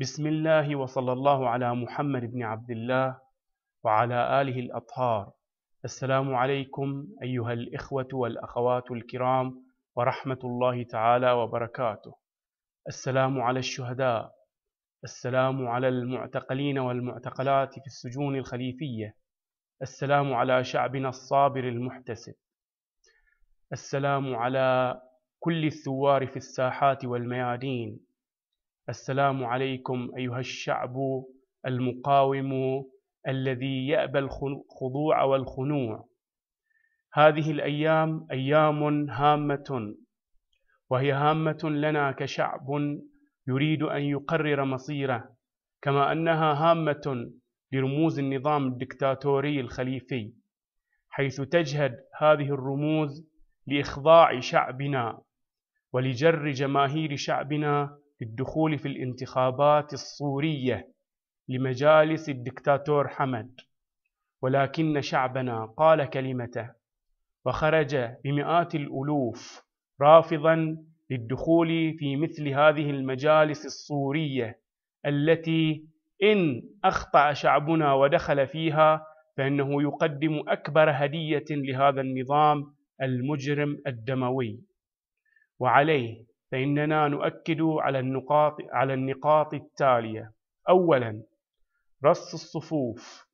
بسم الله وصلى الله على محمد بن عبد الله وعلى آله الأطهار السلام عليكم أيها الإخوة والأخوات الكرام ورحمة الله تعالى وبركاته السلام على الشهداء السلام على المعتقلين والمعتقلات في السجون الخليفية السلام على شعبنا الصابر المحتسب السلام على كل الثوار في الساحات والميادين السلام عليكم أيها الشعب المقاوم الذي يأبى الخضوع والخنوع هذه الأيام أيام هامة وهي هامة لنا كشعب يريد أن يقرر مصيره كما أنها هامة لرموز النظام الدكتاتوري الخليفي حيث تجهد هذه الرموز لإخضاع شعبنا ولجر جماهير شعبنا بالدخول في الانتخابات الصورية لمجالس الدكتاتور حمد ولكن شعبنا قال كلمته وخرج بمئات الألوف رافضا للدخول في مثل هذه المجالس الصورية التي إن أخطأ شعبنا ودخل فيها فإنه يقدم أكبر هدية لهذا النظام المجرم الدموي وعليه فإننا نؤكد على النقاط على النقاط التالية أولا رص الصفوف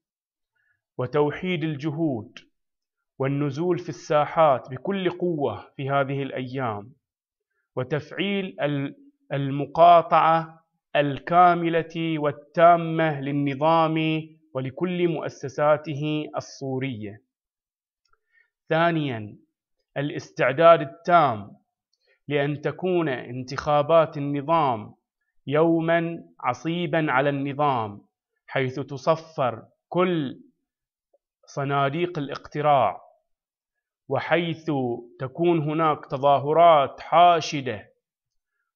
وتوحيد الجهود والنزول في الساحات بكل قوة في هذه الأيام وتفعيل المقاطعة الكاملة والتامة للنظام ولكل مؤسساته الصورية. ثانيا الاستعداد التام لأن تكون انتخابات النظام يوما عصيبا على النظام حيث تصفر كل صناديق الاقتراع وحيث تكون هناك تظاهرات حاشده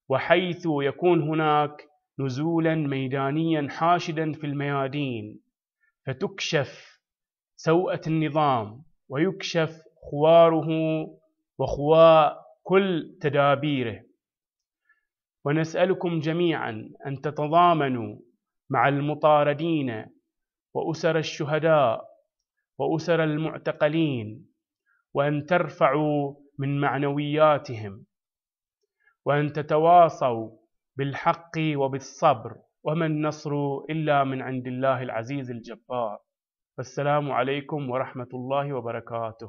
وحيث يكون هناك نزولا ميدانيا حاشدا في الميادين فتكشف سوءه النظام ويكشف خواره وخواء كل تدابيره ونسألكم جميعا أن تتضامنوا مع المطاردين وأسر الشهداء وأسر المعتقلين وأن ترفعوا من معنوياتهم وأن تتواصوا بالحق وبالصبر وما النصر إلا من عند الله العزيز الجبار والسلام عليكم ورحمة الله وبركاته